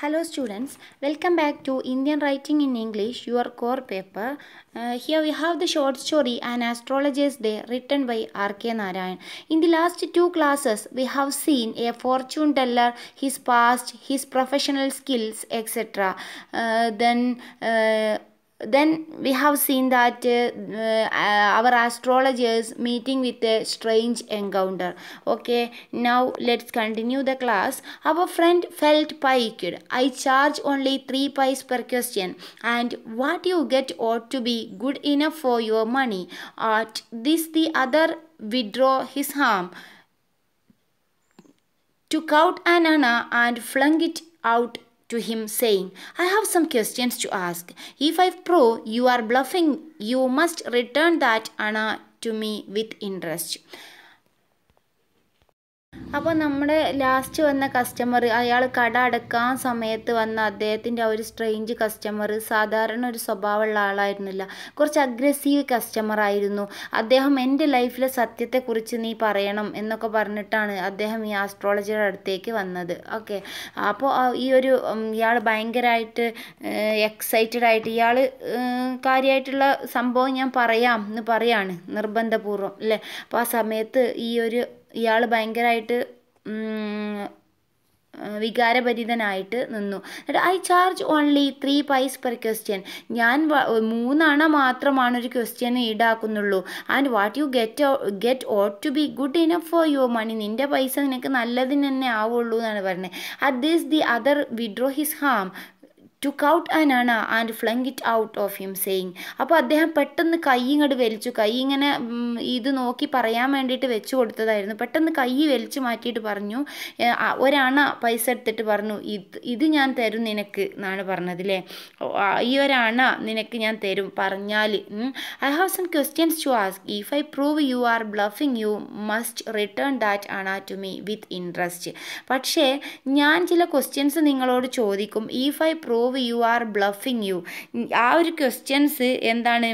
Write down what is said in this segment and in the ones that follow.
Hello students, welcome back to Indian Writing in English, your core paper. Uh, here we have the short story An Astrologer's Day written by R.K. Narayan. In the last two classes, we have seen a fortune teller, his past, his professional skills, etc. Uh, then uh, then we have seen that uh, uh, our astrologers meeting with a strange encounter okay now let's continue the class our friend felt piqued i charge only 3 pies per question and what you get ought to be good enough for your money at this the other withdraw his arm took out an anna and flung it out to him saying, I have some questions to ask. If I prove you are bluffing, you must return that Anna to me with interest. അപ്പോൾ നമ്മുടെ last വന്ന customer അയാൾ കട അടക്കാൻ സമയത്ത് വന്ന അദ്ദേഹത്തിൻ്റെ ആ ഒരു സ്ട്രെയിഞ്ച് കസ്റ്റമർ സാധാരണ ഒരു സ്വഭാവമുള്ള ആളായിരുന്നില്ല കുറച്ച് അഗ്രസീവ് കസ്റ്റമർ ആയിരുന്നു അദ്ദേഹം എൻ്റെ ലൈഫിലെ സത്യത്തെക്കുറിച്ച് നീ പറയണം എന്നൊക്കെ പറഞ്ഞിട്ടാണ് അദ്ദേഹം ഈ ആസ്ട്രോളജിയുടെ അടുത്തേക്ക് വന്നത് ഓക്കെ അപ്പോൾ ഈ ഒരു ഇയാൾ ഭയങ്കരമായിട്ട് എക്സൈറ്റഡ് ആയിട്ട് ഇയാൾ കാര്യമായിട്ടുള്ള സംഭവം ഞാൻ പറയാം എന്ന് പറയാണ് നിർബന്ധപൂർവ്വം അല്ലേ അപ്പോൾ ആ സമയത്ത് ഈ ഒരു ഇയാൾ ഭയങ്കരമായിട്ട് വികാരഭരിതനായിട്ട് നിന്നു എന്നിട്ട് I charge only three pies per question ഞാൻ മൂന്നണ മാത്രമാണ് ഒരു ക്വസ്റ്റ്യൻ ഈടാക്കുന്നുള്ളൂ and what you get get ought to be good enough for your money നിൻ്റെ പൈസ നിനക്ക് നല്ലതിന് തന്നെ ആവുള്ളൂ എന്നാണ് പറഞ്ഞത് at this the other withdrew his hand took out an anna and flung it out of him saying അപ്പോൾ അദ്ദേഹം പെട്ടെന്ന് കൈ ഇങ്ങോട്ട് വലിച്ചു കൈ ഇങ്ങനെ ഇത് നോക്കി പറയാൻ വേണ്ടിയിട്ട് വെച്ചു കൊടുത്തതായിരുന്നു പെട്ടെന്ന് കൈ വലിച്ചു മാറ്റിയിട്ട് പറഞ്ഞു ഒരണ പൈസ എടുത്തിട്ട് പറഞ്ഞു ഇത് ഇത് ഞാൻ തരും നിനക്ക് എന്നാണ് പറഞ്ഞത് അല്ലേ ഈ ഒരണ നിനക്ക് ഞാൻ തരും പറഞ്ഞാൽ I have some questions to ask if I prove you are bluffing you must return that anna to me with interest പക്ഷേ ഞാൻ ചില ക്വസ്റ്റ്യൻസ് നിങ്ങളോട് ചോദിക്കും if I prove so you are bluffing you ആ ഒരു ക്വസ്റ്റ്യൻസ് എന്താണ്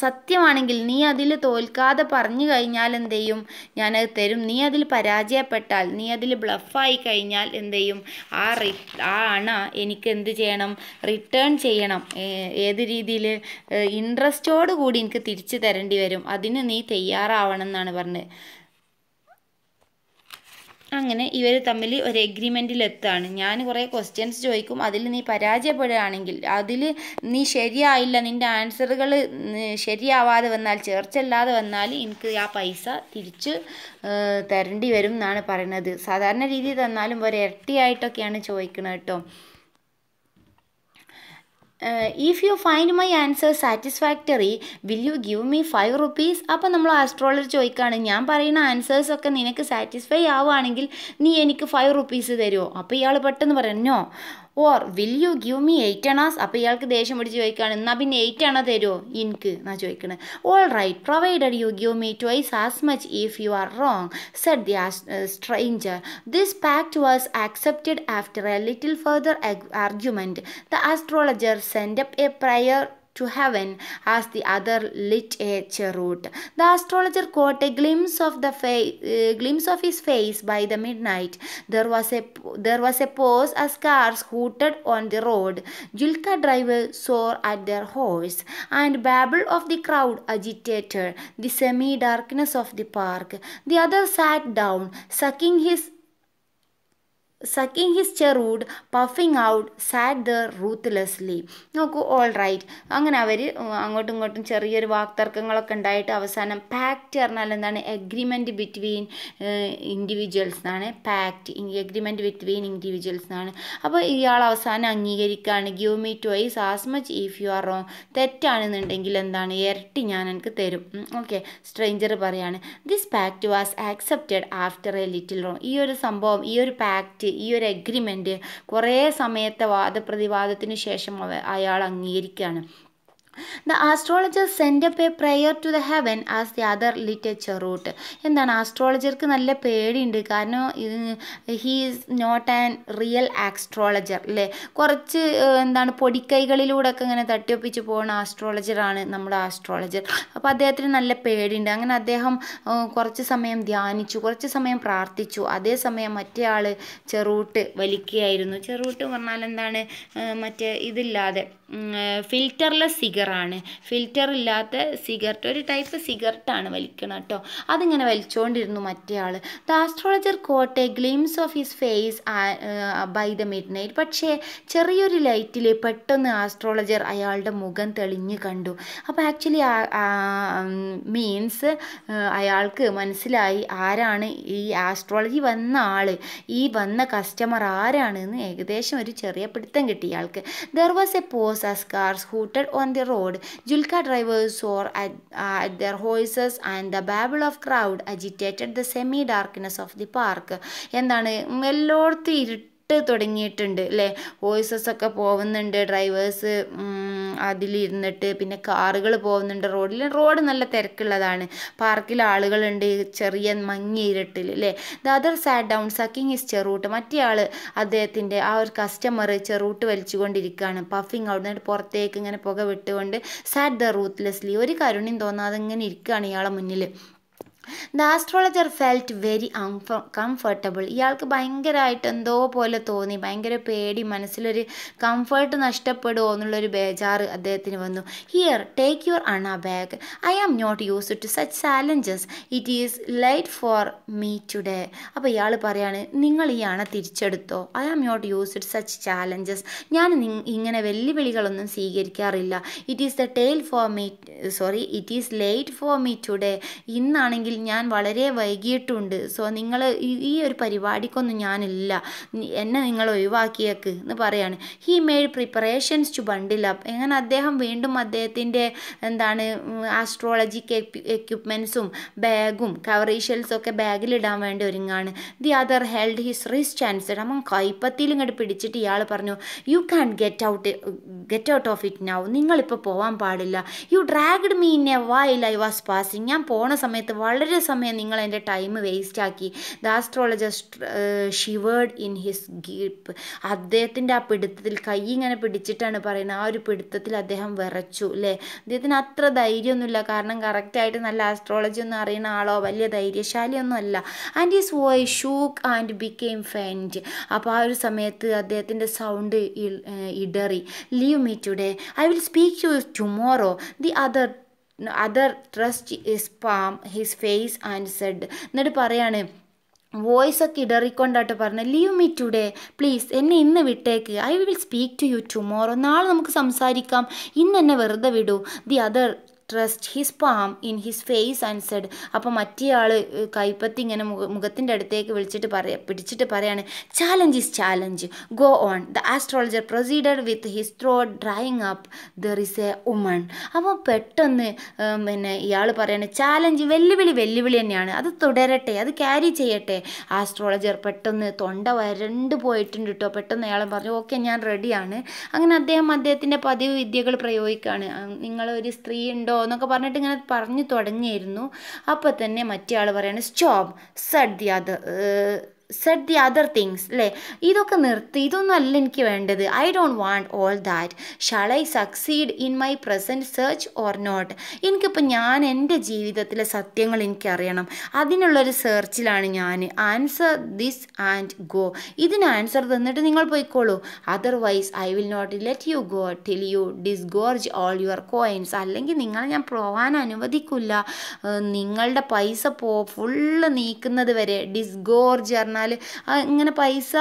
സത്യമാണെങ്കിൽ നീ അതിൽ തോൽക്കാതെ പറഞ്ഞു കഴിഞ്ഞാൽ എന്ത് ചെയ്യും ഞാനത് തരും നീ അതിൽ പരാജയപ്പെട്ടാൽ നീ അതിൽ ബ്ലഫായി കഴിഞ്ഞാൽ എന്ത് ചെയ്യും ആ റി ആ അണ എനിക്ക് എന്ത് ചെയ്യണം റിട്ടേൺ ചെയ്യണം ഏത് രീതിയിൽ ഇൻട്രസ്റ്റോട് കൂടി എനിക്ക് തിരിച്ചു തരേണ്ടി വരും അതിന് നീ തയ്യാറാവണം എന്നാണ് പറഞ്ഞത് അങ്ങനെ ഇവർ തമ്മിൽ ഒരു എഗ്രിമെൻറ്റിലെത്താണ് ഞാൻ കുറേ ക്വസ്റ്റ്യൻസ് ചോദിക്കും അതിൽ നീ പരാജയപ്പെടുകയാണെങ്കിൽ അതിൽ നീ ശരിയായില്ല നിൻ്റെ ആൻസറുകൾ ശരിയാവാതെ വന്നാൽ ചേർച്ചല്ലാതെ വന്നാൽ എനിക്ക് ആ പൈസ തിരിച്ച് തരേണ്ടി വരും എന്നാണ് പറയുന്നത് സാധാരണ രീതിയിൽ തന്നാലും ഒരു ഇരട്ടിയായിട്ടൊക്കെയാണ് ചോദിക്കുന്നത് കേട്ടോ if you find my answer satisfactory will you give me five rupees അപ്പോൾ നമ്മൾ ആസ്ട്രോളർ ചോദിക്കുകയാണ് ഞാൻ പറയുന്ന ആൻസേഴ്സ് ഒക്കെ നിനക്ക് സാറ്റിസ്ഫൈ ആവുകയാണെങ്കിൽ നീ എനിക്ക് ഫൈവ് റുപ്പീസ് തരുമോ അപ്പോൾ ഇയാൾ പെട്ടെന്ന് പറഞ്ഞോ or will you give me eight annas അപ്പോൾ ഇയാൾക്ക് ദേഷ്യം പിടിച്ച് ചോദിക്കുകയാണ് എന്നാൽ പിന്നെ എയ്റ്റ് അണ തരുമോ എനിക്ക് എന്നാ ചോദിക്കണേ all right provided you give me twice as much if you are wrong said the stranger this pact was accepted after a little further argument the astrologer send a prayer to heaven as the other lit a cheroot. The astrologer caught a glimpse of the face, uh, glimpse of his face by the midnight. There was a there was a pause as cars hooted on the road. Julka driver swore at their horse and babble of the crowd agitated the semi darkness of the park. The other sat down, sucking his sucking his ചെർ cheroot puffing out sat the ruthlessly നോക്കൂ all right അങ്ങനെ അവർ അങ്ങോട്ടും ഇങ്ങോട്ടും ചെറിയൊരു വാക്തർക്കങ്ങളൊക്കെ ഉണ്ടായിട്ട് അവസാനം pact പറഞ്ഞാൽ എന്താണ് എഗ്രിമെൻറ്റ് ബിറ്റ്വീൻ ഇൻഡിവിജ്വൽസ് എന്നാണ് പാക്റ്റ് എഗ്രിമെൻറ്റ് ബിറ്റ്വീൻ ഇൻഡിവിജ്വൽസ് എന്നാണ് അപ്പോൾ ഇയാൾ അവസാനം അംഗീകരിക്കുകയാണ് give me twice as much if you are wrong തെറ്റാണെന്നുണ്ടെങ്കിൽ എന്താണ് ഇരട്ടി ഞാൻ എനിക്ക് തരും ഓക്കെ സ്ട്രെയിഞ്ചർ പറയാണ് this pact was accepted after a little wrong ഈ ഒരു സംഭവം ഈ ഒരു പാക്റ്റ് ഈ ഒരു എഗ്രിമെൻറ്റ് കുറേ സമയത്തെ വാദപ്രതിവാദത്തിന് ശേഷം അയാൾ അംഗീകരിക്കുകയാണ് the astrologer send up a prayer to the heaven as the other ലിറ്റേച്ചർ റൂട്ട് എന്താണ് ആസ്ട്രോളജർക്ക് നല്ല പേടിയുണ്ട് കാരണം he is not an real astrologer അല്ലേ കുറച്ച് എന്താണ് പൊടിക്കൈകളിലൂടെ ഒക്കെ ഇങ്ങനെ തട്ടിയൊപ്പിച്ച് പോകുന്ന ആസ്ട്രോളജറാണ് നമ്മുടെ ആസ്ട്രോളജർ അപ്പോൾ അദ്ദേഹത്തിന് നല്ല പേടിയുണ്ട് അങ്ങനെ അദ്ദേഹം കുറച്ച് സമയം ധ്യാനിച്ചു കുറച്ച് സമയം പ്രാർത്ഥിച്ചു അതേസമയം മറ്റേ ആൾ ചെറൂട്ട് വലിക്കുകയായിരുന്നു ചെറൂട്ട് പറഞ്ഞാൽ എന്താണ് മറ്റേ ഇതില്ലാതെ ഫിൽറ്ററിലെ സിഗറാണ് ഫിൽറ്റർ ഇല്ലാത്ത സിഗരറ്റ് ഒരു ടൈപ്പ് സിഗരറ്റാണ് വലിക്കണം കേട്ടോ അതിങ്ങനെ വലിച്ചുകൊണ്ടിരുന്നു മറ്റേ ആൾ the astrologer caught a glimpse of his face by the mid night പക്ഷേ ചെറിയൊരു ലൈറ്റിൽ പെട്ടെന്ന് ആസ്ട്രോളജർ അയാളുടെ മുഖം തെളിഞ്ഞു കണ്ടു അപ്പോൾ ആക്ച്വലി മീൻസ് അയാൾക്ക് മനസ്സിലായി ആരാണ് ഈ ആസ്ട്രോളജി വന്ന ആൾ ഈ വന്ന കസ്റ്റമർ ആരാണ് എന്ന് ഏകദേശം ഒരു ചെറിയ പിടുത്തം കിട്ടി ഇയാൾക്ക് there was a pause was as cars hooted on the road. Julka drivers swore at, uh, at their horses and the babble of crowd agitated the semi-darkness of the park. എന്താണ് എല്ലായിടത്തും ഇരുട്ട് ഇട്ട് തുടങ്ങിയിട്ടുണ്ട് അല്ലേ വോയിസസ് ഒക്കെ പോകുന്നുണ്ട് drivers അതിലിരുന്നിട്ട് പിന്നെ കാറുകൾ പോകുന്നുണ്ട് റോഡിൽ റോഡ് നല്ല തിരക്കുള്ളതാണ് പാർക്കിൽ ആളുകളുണ്ട് ചെറിയ മങ്ങിയിരുട്ടിൽ അല്ലേ the other sat down sucking his cheroot മറ്റേ ആൾ അദ്ദേഹത്തിൻ്റെ ആ ഒരു കസ്റ്റമർ ചെറൂട്ട് വലിച്ചുകൊണ്ടിരിക്കുകയാണ് പഫിങ് അവിടെ നിന്ന് പുറത്തേക്ക് ഇങ്ങനെ പുക വിട്ടുകൊണ്ട് സാഡ് ദ റൂത്ത്ലെസ്ലി ഒരു കരുണയും തോന്നാതെ ഇങ്ങനെ ഇരിക്കുകയാണ് ഇയാളെ മുന്നിൽ the astrologer felt very uncomfortable ഇയാൾക്ക് ഭയങ്കരമായിട്ട് എന്തോ പോലെ തോന്നി ഭയങ്കര പേടി മനസ്സിലൊരു കംഫർട്ട് നഷ്ടപ്പെടുമോ എന്നുള്ളൊരു ബേജാറ് അദ്ദേഹത്തിന് വന്നു here take your anna back I am not used to such challenges it is late for me today അപ്പോൾ ഇയാൾ പറയാണ് നിങ്ങൾ ഈ അണ തിരിച്ചെടുത്തോ I am not used to such challenges ഞാൻ ഇങ്ങനെ വെല്ലുവിളികളൊന്നും സ്വീകരിക്കാറില്ല it is the tale for me sorry it is late for me today ഇന്നാണെങ്കിൽ ഞാൻ വളരെ വൈകിയിട്ടുണ്ട് സോ നിങ്ങൾ ഈ ഒരു പരിപാടിക്കൊന്നും ഞാനില്ല എന്നെ നിങ്ങൾ ഒഴിവാക്കിയേക്ക് എന്ന് പറയാണ് he made preparations to bundle up അങ്ങനെ അദ്ദേഹം വീണ്ടും അദ്ദേഹത്തിൻ്റെ എന്താണ് ആസ്ട്രോളജിക്ക് എക്യുപ്മെൻസും ബാഗും കവറീഷ്യൽസും ഒക്കെ ബാഗിലിടാൻ വേണ്ടി ഒരുങ്ങാണ് the other held his wrist ചാൻസ് അമ്മ കൈപ്പത്തിയിൽ ഇങ്ങോട്ട് പിടിച്ചിട്ട് ഇയാൾ പറഞ്ഞു you can get out get out of it now നിങ്ങളിപ്പോൾ പോകാൻ പാടില്ല you dragged me in a while I was passing ഞാൻ പോണ സമയത്ത് വളരെ വളരെ സമയം നിങ്ങൾ എൻ്റെ ടൈം ആക്കി the astrologist shivered in his grip അദ്ദേഹത്തിൻ്റെ ആ പിടുത്തത്തിൽ കൈ ഇങ്ങനെ പിടിച്ചിട്ടാണ് പറയുന്നത് ആ ഒരു പിടുത്തത്തിൽ അദ്ദേഹം വിറച്ചു അല്ലേ അദ്ദേഹത്തിന് അത്ര ധൈര്യമൊന്നുമില്ല കാരണം കറക്റ്റായിട്ട് നല്ല ആസ്ട്രോളജി ഒന്നും അറിയുന്ന ആളോ വലിയ ധൈര്യശാലിയൊന്നും അല്ല and his voice shook and became faint അപ്പോൾ ആ ഒരു സമയത്ത് അദ്ദേഹത്തിൻ്റെ സൗണ്ട് ഇടറി leave me today I will speak you tomorrow the other other trust his palm his face and said എന്നിട്ട് പറയാണ് വോയിസ് ഒക്കെ ഇടറിക്കൊണ്ടായിട്ട് പറഞ്ഞ ലീവ് മീ ടുഡേ പ്ലീസ് എന്നെ ഇന്ന് വിട്ടേക്ക് I will speak to you tomorrow നാളെ നമുക്ക് സംസാരിക്കാം ഇന്ന് എന്നെ വെറുതെ വിടൂ the other trust his palm in his face and said അപ്പോൾ മറ്റേയാൾ കൈപ്പത്തി ഇങ്ങനെ മുഖ മുഖത്തിൻ്റെ അടുത്തേക്ക് വിളിച്ചിട്ട് പറയാം പിടിച്ചിട്ട് പറയാണ് challenge is challenge go on the astrologer proceeded with his throat drying up there is a woman അപ്പോൾ പെട്ടെന്ന് പിന്നെ ഇയാൾ പറയാണ് ചാലഞ്ച് വെല്ലുവിളി വെല്ലുവിളി തന്നെയാണ് അത് തുടരട്ടെ അത് ക്യാരി ചെയ്യട്ടെ ആസ്ട്രോളജർ പെട്ടെന്ന് തൊണ്ട വരണ്ട് പോയിട്ടുണ്ട് കേട്ടോ പെട്ടെന്ന് അയാൾ പറഞ്ഞു ഓക്കെ ഞാൻ റെഡിയാണ് അങ്ങനെ അദ്ദേഹം അദ്ദേഹത്തിൻ്റെ പതിവ് വിദ്യകൾ പ്രയോഗിക്കുകയാണ് നിങ്ങളൊരു സ്ത്രീ ഉണ്ടോ എന്നൊക്കെ പറഞ്ഞിട്ട് ഇങ്ങനെ പറഞ്ഞു തുടങ്ങിയിരുന്നു അപ്പോൾ തന്നെ മറ്റേ ആൾ പറയാണ് stop said the said the other things അല്ലേ ഇതൊക്കെ നിർത്തി ഇതൊന്നും അല്ല എനിക്ക് വേണ്ടത് I don't want all that shall I succeed in my present search or not എനിക്കിപ്പോൾ ഞാൻ എൻ്റെ ജീവിതത്തിലെ സത്യങ്ങൾ എനിക്കറിയണം അതിനുള്ളൊരു സെർച്ചിലാണ് ഞാൻ ആൻസർ ദിസ് ആൻഡ് ഗോ ഇതിന് ആൻസർ തന്നിട്ട് നിങ്ങൾ പോയിക്കോളൂ otherwise I will not let you go till you disgorge all your coins അല്ലെങ്കിൽ നിങ്ങളെ ഞാൻ പോവാൻ അനുവദിക്കില്ല നിങ്ങളുടെ പൈസ പോ ഫുള്ള് നീക്കുന്നത് വരെ ഡിസ്ഗോർജ് പറഞ്ഞ പറഞ്ഞാൽ ഇങ്ങനെ പൈസ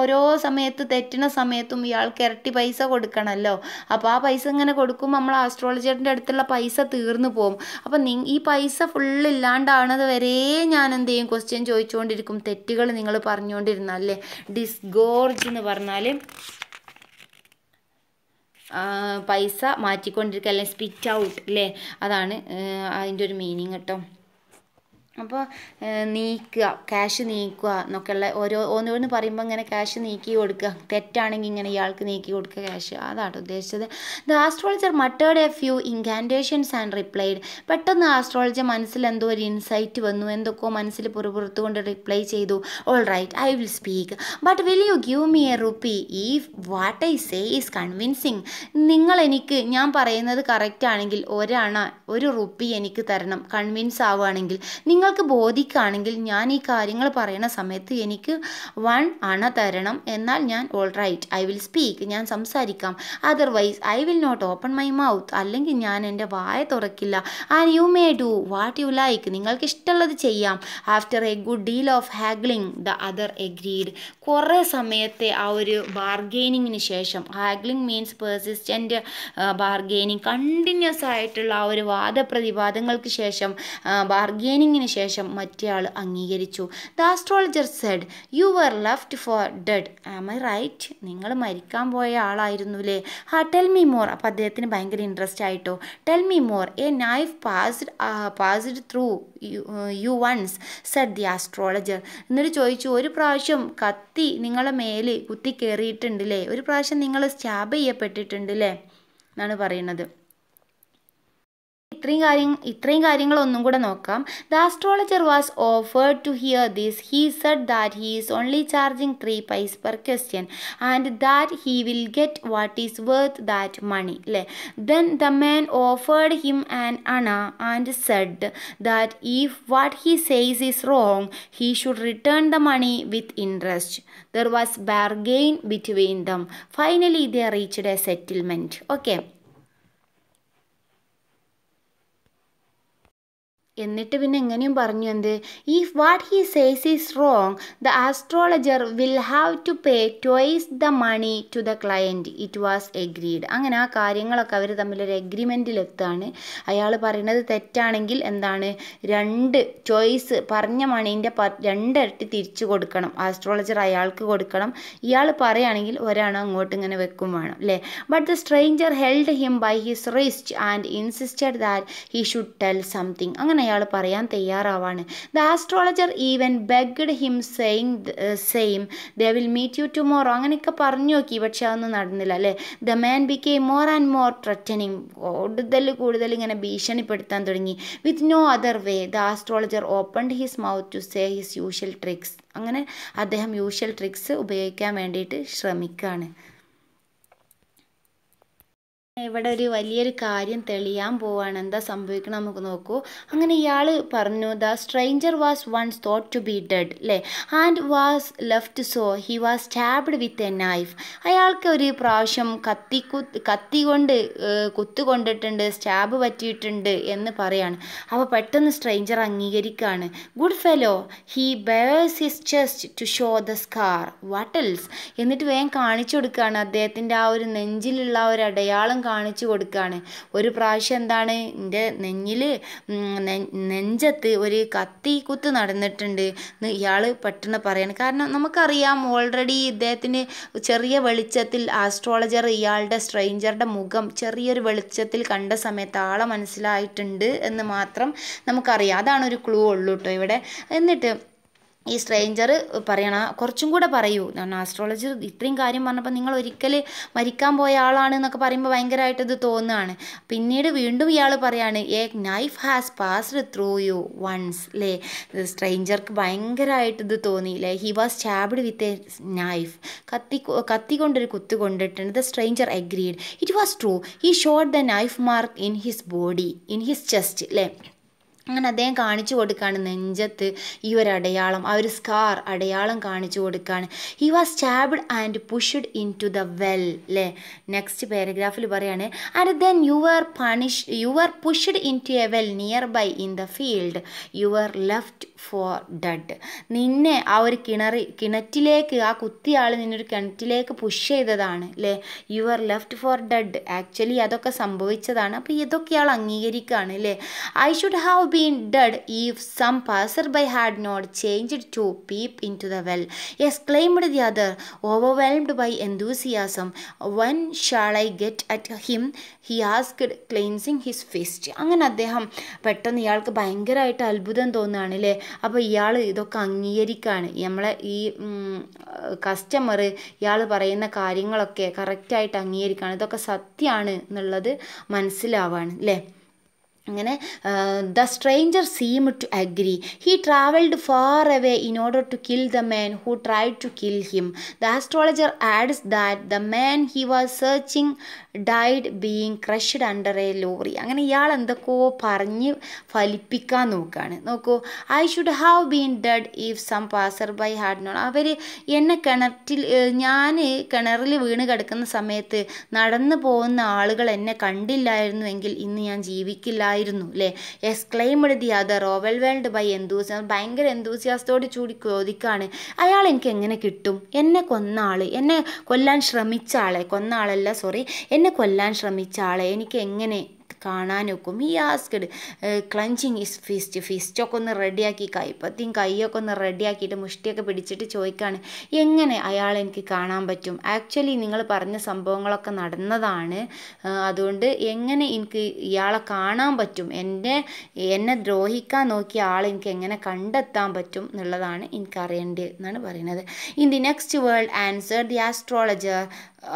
ഓരോ സമയത്ത് തെറ്റുന്ന സമയത്തും ഇയാൾക്ക് ഇരട്ടി പൈസ കൊടുക്കണമല്ലോ അപ്പോൾ ആ പൈസ ഇങ്ങനെ കൊടുക്കുമ്പോൾ നമ്മൾ ആസ്ട്രോളജിയുടെ അടുത്തുള്ള പൈസ തീർന്നു പോകും അപ്പം നി ഈ പൈസ ഫുള്ള് ഇല്ലാണ്ടാണത് വരെ ഞാൻ എന്ത് ചെയ്യും ക്വസ്റ്റ്യൻ ചോദിച്ചുകൊണ്ടിരിക്കും തെറ്റുകൾ നിങ്ങൾ പറഞ്ഞുകൊണ്ടിരുന്നല്ലേ ഡിസ്ഗോർജ് എന്ന് പറഞ്ഞാൽ പൈസ മാറ്റിക്കൊണ്ടിരിക്കുക അല്ലെങ്കിൽ സ്പിറ്റ് ഔട്ട് അല്ലേ അതാണ് അതിൻ്റെ ഒരു മീനിങ് കേട്ടോ അപ്പോൾ നീക്കുക ക്യാഷ് നീക്കുക എന്നൊക്കെയുള്ള ഓരോ ഓരോന്ന് പറയുമ്പോൾ ഇങ്ങനെ ക്യാഷ് നീക്കി കൊടുക്കുക തെറ്റാണെങ്കിൽ ഇങ്ങനെ ഇയാൾക്ക് നീക്കി കൊടുക്കുക ക്യാഷ് അതാണ് ഉദ്ദേശിച്ചത് the astrologer muttered a few incantations and replied പെട്ടെന്ന് ആസ്ട്രോളജർ മനസ്സിൽ എന്തോ ഒരു ഇൻസൈറ്റ് വന്നു എന്തൊക്കെയോ മനസ്സിൽ കൊണ്ട് റിപ്ലൈ ചെയ്തു all right I will speak but will you give me a rupee ഈ what I say is convincing നിങ്ങൾ എനിക്ക് ഞാൻ പറയുന്നത് കറക്റ്റ് ആണെങ്കിൽ ഒരാണ ഒരു റുപ്പി എനിക്ക് തരണം കൺവിൻസ് ആവുകയാണെങ്കിൽ നിങ്ങൾ നിങ്ങൾക്ക് ബോധിക്കുകയാണെങ്കിൽ ഞാൻ ഈ കാര്യങ്ങൾ പറയുന്ന സമയത്ത് എനിക്ക് വൺ അണ തരണം എന്നാൽ ഞാൻ all right I will speak ഞാൻ സംസാരിക്കാം otherwise I will not open my mouth അല്ലെങ്കിൽ ഞാൻ എൻ്റെ വായ തുറക്കില്ല and you may do what you like നിങ്ങൾക്ക് ഇഷ്ടമുള്ളത് ചെയ്യാം after a good deal of haggling the other agreed കുറേ സമയത്തെ ആ ഒരു ബാർഗെയിനിങ്ങിന് ശേഷം haggling means persistent bargaining continuous ആയിട്ടുള്ള ആ ഒരു വാദപ്രതിവാദങ്ങൾക്ക് ശേഷം ബാർഗെയിനിങ്ങിന് uh, ശേഷം മറ്റേയാൾ അംഗീകരിച്ചു the astrologer said you were left for dead am I right നിങ്ങൾ മരിക്കാൻ പോയ ആളായിരുന്നുല്ലേ ഹാ ടെൽ മീ മോർ അപ്പോൾ അദ്ദേഹത്തിന് ഭയങ്കര ഇൻട്രസ്റ്റ് ആയിട്ടോ tell me more a knife passed passed through you once said the astrologer എന്നിട്ട് ചോദിച്ചു ഒരു പ്രാവശ്യം കത്തി നിങ്ങളെ മേല് കുത്തി കയറിയിട്ടുണ്ടല്ലേ ഒരു പ്രാവശ്യം നിങ്ങൾ സ്റ്റാബ് ചെയ്യപ്പെട്ടിട്ടുണ്ടല്ലേ എന്നാണ് പറയുന്നത് ഇത്രയും കാര്യം ഇത്രയും കാര്യങ്ങളൊന്നും കൂടെ നോക്കാം the astrologer was offered to hear this he said that he is only charging three pies per question and that he will get what is worth that money അല്ലേ then the man offered him and anna and said that if what he says is wrong he should return the money with interest there was bargain between them finally the reached a settlement okay എന്നിട്ട് പിന്നെ എങ്ങനെയും പറഞ്ഞു എന്ത് if what he says is wrong the astrologer will have to pay twice the money to the client it was agreed അങ്ങനെ ആ കാര്യങ്ങളൊക്കെ അവർ തമ്മിലൊരു എഗ്രിമെൻറ്റിലെത്താണ് അയാൾ പറയുന്നത് തെറ്റാണെങ്കിൽ എന്താണ് രണ്ട് ചോയ്സ് പറഞ്ഞ മണീൻ്റെ രണ്ടിരട്ടി തിരിച്ചു കൊടുക്കണം ആസ്ട്രോളജർ അയാൾക്ക് കൊടുക്കണം ഇയാൾ പറയുകയാണെങ്കിൽ ഒരാണോ അങ്ങോട്ട് ഇങ്ങനെ വെക്കും വേണം അല്ലേ but the stranger held him by his wrist and insisted that he should tell something അങ്ങനെ അയാൾ പറയാൻ തയ്യാറാവാണ് the astrologer even begged him saying same they will meet you tomorrow അങ്ങനെയൊക്കെ പറഞ്ഞു നോക്കി പക്ഷെ അതൊന്നും നടന്നില്ല അല്ലേ the man became more and more threatening കൂടുതൽ കൂടുതൽ ഇങ്ങനെ ഭീഷണിപ്പെടുത്താൻ തുടങ്ങി with no other way the astrologer opened his mouth to say his usual tricks അങ്ങനെ അദ്ദേഹം യൂഷ്വൽ ട്രിക്സ് ഉപയോഗിക്കാൻ വേണ്ടിയിട്ട് ശ്രമിക്കുകയാണ് ഇവിടെ ഒരു വലിയൊരു കാര്യം തെളിയാൻ പോവാണ് എന്താ സംഭവിക്കണം നമുക്ക് നോക്കൂ അങ്ങനെ ഇയാൾ പറഞ്ഞു the stranger was once thought to be dead അല്ലേ and was left so he was stabbed with a knife അയാൾക്ക് ഒരു പ്രാവശ്യം കത്തി കത്തി കൊണ്ട് കുത്തുകൊണ്ടിട്ടുണ്ട് സ്റ്റാബ് പറ്റിയിട്ടുണ്ട് എന്ന് പറയാണ് അപ്പോൾ പെട്ടെന്ന് സ്ട്രേഞ്ചർ അംഗീകരിക്കുകയാണ് good fellow he bares his chest to show the scar വട്ടൽസ് എന്നിട്ട് വേഗം കാണിച്ചു കൊടുക്കുകയാണ് അദ്ദേഹത്തിൻ്റെ ആ ഒരു നെഞ്ചിലുള്ള ഒരു അടയാളം കാണിച്ചു കൊടുക്കുകയാണ് ഒരു പ്രാവശ്യം എന്താണ് എൻ്റെ നെഞ്ഞിൽ നെഞ്ചത്ത് ഒരു കത്തി കുത്ത് നടന്നിട്ടുണ്ട് എന്ന് ഇയാൾ പെട്ടെന്ന് പറയാണ് കാരണം നമുക്കറിയാം ഓൾറെഡി ഇദ്ദേഹത്തിന് ചെറിയ വെളിച്ചത്തിൽ ആസ്ട്രോളജർ ഇയാളുടെ സ്ട്രെയിഞ്ചറുടെ മുഖം ചെറിയൊരു വെളിച്ചത്തിൽ കണ്ട സമയത്ത് ആളെ മനസ്സിലായിട്ടുണ്ട് എന്ന് മാത്രം നമുക്കറിയാം അതാണ് ഒരു ക്ലൂ ഉള്ളൂ കേട്ടോ ഇവിടെ എന്നിട്ട് ഈ സ്ട്രേഞ്ചർ പറയണ കുറച്ചും കൂടെ പറയൂ കാരണം ആസ്ട്രോളജി ഇത്രയും കാര്യം പറഞ്ഞപ്പോൾ നിങ്ങൾ ഒരിക്കൽ മരിക്കാൻ പോയ ആളാണ് എന്നൊക്കെ പറയുമ്പോൾ ഭയങ്കരമായിട്ട് ഇത് തോന്നുകയാണ് പിന്നീട് വീണ്ടും ഇയാൾ പറയാണ് a knife has passed through you once ലേ സ്ട്രേഞ്ചർക്ക് ഭയങ്കരമായിട്ട് ഇത് തോന്നി he was stabbed with a knife കത്തി കത്തി കൊണ്ടൊരു കുത്ത് കൊണ്ടിട്ടുണ്ട് the stranger agreed it was true he showed the knife mark in his body in his chest ലേ അങ്ങനെ അദ്ദേഹം കാണിച്ചു കൊടുക്കുകയാണ് നെഞ്ചത്ത് ഈ ഒരു അടയാളം ആ ഒരു സ്കാർ അടയാളം കാണിച്ചു കൊടുക്കുകയാണ് he was stabbed and pushed into the well അല്ലേ നെക്സ്റ്റ് പാരഗ്രാഫിൽ പറയുകയാണ് and then you are punish you are pushed into a well nearby in the field you are left for dead നിന്നെ ആ ഒരു കിണറി കിണറ്റിലേക്ക് ആ കുത്തിയാൾ നിന്നൊരു കിണറ്റിലേക്ക് push ചെയ്തതാണ് അല്ലേ you are left for dead actually അതൊക്കെ സംഭവിച്ചതാണ് അപ്പോൾ ഇതൊക്കെ ആൾ അംഗീകരിക്കുകയാണ് അല്ലേ I should have been dead if some passerby had not changed to peep into the well, exclaimed the other, overwhelmed by enthusiasm. When shall I get at him? he asked, cleansing his fist. അങ്ങനെ അദ്ദേഹം പെട്ടെന്ന് ഇയാൾക്ക് ഭയങ്കരമായിട്ട് അത്ഭുതം തോന്നുകയാണ് അല്ലേ അപ്പോൾ ഇയാൾ ഇതൊക്കെ അംഗീകരിക്കുകയാണ് നമ്മളെ ഈ കസ്റ്റമർ ഇയാൾ പറയുന്ന കാര്യങ്ങളൊക്കെ കറക്റ്റായിട്ട് അംഗീകരിക്കുകയാണ് ഇതൊക്കെ സത്യമാണ് എന്നുള്ളത് മനസ്സിലാവുകയാണ് അല്ലേ അങ്ങനെ the stranger seem to agree he travelled far away in order to kill the man who try to kill him the astrologer adds that the man he was searching died being crushed under a lorry അങ്ങനെ ഇയാൾ എന്തൊക്കെയോ പറഞ്ഞ് ഫലിപ്പിക്കാൻ നോക്കുകയാണ് നോക്കൂ I should have been dead if some passer by had not അവർ എന്നെ കിണറ്റിൽ ഞാൻ കിണറിൽ വീണ് കിടക്കുന്ന സമയത്ത് നടന്നു പോകുന്ന ആളുകൾ എന്നെ കണ്ടില്ലായിരുന്നുവെങ്കിൽ ഇന്ന് ഞാൻ ജീവിക്കില്ലായിരുന്നു അല്ലേ exclaimed the other world by എന്തൂസ് ഭയങ്കര എന്തൂസിയാസത്തോട് ചൂടി ചോദിക്കുകയാണ് അയാൾ എനിക്ക് എങ്ങനെ കിട്ടും എന്നെ കൊന്ന ആൾ എന്നെ കൊല്ലാൻ ശ്രമിച്ച ആളെ കൊന്ന ആളല്ല സോറി എന്നെ എന്നെ കൊല്ലാൻ ശ്രമിച്ച ആളെ എനിക്ക് എങ്ങനെ കാണാനൊക്കും ഈ ആസ്ക്ഡ് ക്ലഞ്ചിങ് ഇസ് ഫിസ്റ്റ് ഫിസ്റ്റൊക്കെ ഒന്ന് റെഡിയാക്കി കൈപ്പത്തിയും കൈയൊക്കെ ഒന്ന് റെഡിയാക്കിയിട്ട് മുഷ്ടിയൊക്കെ പിടിച്ചിട്ട് ചോദിക്കുകയാണ് എങ്ങനെ അയാൾ എനിക്ക് കാണാൻ പറ്റും ആക്ച്വലി നിങ്ങൾ പറഞ്ഞ സംഭവങ്ങളൊക്കെ നടന്നതാണ് അതുകൊണ്ട് എങ്ങനെ എനിക്ക് ഇയാളെ കാണാൻ പറ്റും എൻ്റെ എന്നെ ദ്രോഹിക്കാൻ നോക്കിയ ആളെ എനിക്ക് എങ്ങനെ കണ്ടെത്താൻ പറ്റും എന്നുള്ളതാണ് എനിക്കറിയേണ്ടത് എന്നാണ് പറയുന്നത് in the next world answer the astrologer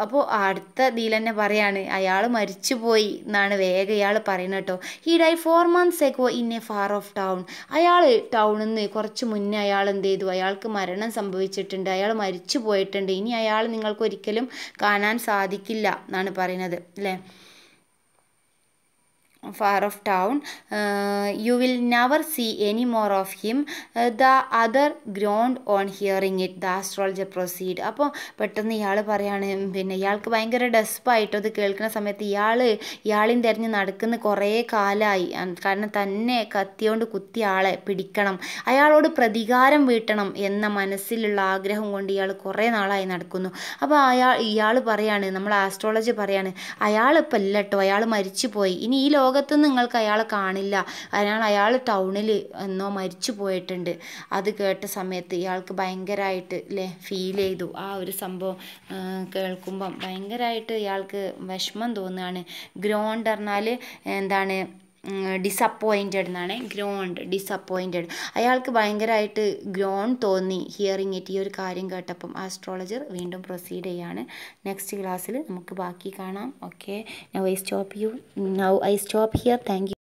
അപ്പോൾ അടുത്ത ഇതിൽ തന്നെ പറയാണ് അയാൾ മരിച്ചുപോയി എന്നാണ് വേഗം ഇയാൾ പറയുന്നത് കേട്ടോ he die four months ago in a far off town അയാൾ ടൗണിൽ നിന്ന് കുറച്ച് മുന്നേ അയാൾ എന്ത് ചെയ്തു അയാൾക്ക് മരണം സംഭവിച്ചിട്ടുണ്ട് അയാൾ മരിച്ചു പോയിട്ടുണ്ട് ഇനി അയാൾ നിങ്ങൾക്ക് ഒരിക്കലും കാണാൻ സാധിക്കില്ല എന്നാണ് പറയുന്നത് അല്ലേ far off town you will never never any more of him the other groaned on hearing it the astrology proceed അപ്പോൾ പെട്ടെന്ന് ഇയാൾ പറയാണ് പിന്നെ ഇയാൾക്ക് ഭയങ്കര ഡെസ്പായിട്ടോ അത് കേൾക്കുന്ന സമയത്ത് ഇയാൾ ഇയാളും തിരഞ്ഞ് നടക്കുന്ന കുറേ കാലമായി കാരണം തന്നെ കത്തിയോണ്ട് കുത്തി ആളെ പിടിക്കണം അയാളോട് പ്രതികാരം വീട്ടണം എന്ന മനസ്സിലുള്ള ആഗ്രഹം കൊണ്ട് ഇയാൾ കുറേ നാളായി നടക്കുന്നു അപ്പോൾ അയാൾ ഇയാൾ പറയാണ് നമ്മൾ ആസ്ട്രോളജി പറയാണ് അയാളിപ്പോൾ ഇല്ലട്ടോ അയാൾ മരിച്ചു പോയി ഇനി ഈ ലോകം ലോകത്ത് നിങ്ങൾക്ക് അയാളെ കാണില്ല അതിനാൽ അയാൾ ടൗണിൽ എന്നോ മരിച്ചു പോയിട്ടുണ്ട് അത് കേട്ട സമയത്ത് ഇയാൾക്ക് ഭയങ്കരമായിട്ട് അല്ലേ ഫീൽ ചെയ്തു ആ ഒരു സംഭവം കേൾക്കുമ്പം ഭയങ്കരമായിട്ട് ഇയാൾക്ക് വിഷമം തോന്നുകയാണ് ഗ്രോണ്ട് പറഞ്ഞാൽ എന്താണ് ഡിസപ്പോയിൻറ്റഡ് എന്നാണ് ഗ്രോൺഡ് ഡിസപ്പോയിൻറ്റഡ് അയാൾക്ക് ഭയങ്കരമായിട്ട് ഗ്രോൺ തോന്നി ഹിയറിങ് ഇറ്റ് ഈ ഒരു കാര്യം കേട്ടപ്പം ആസ്ട്രോളജർ വീണ്ടും പ്രൊസീഡ് ചെയ്യാണ് നെക്സ്റ്റ് ക്ലാസ്സിൽ നമുക്ക് ബാക്കി കാണാം okay now I stop you now I stop here thank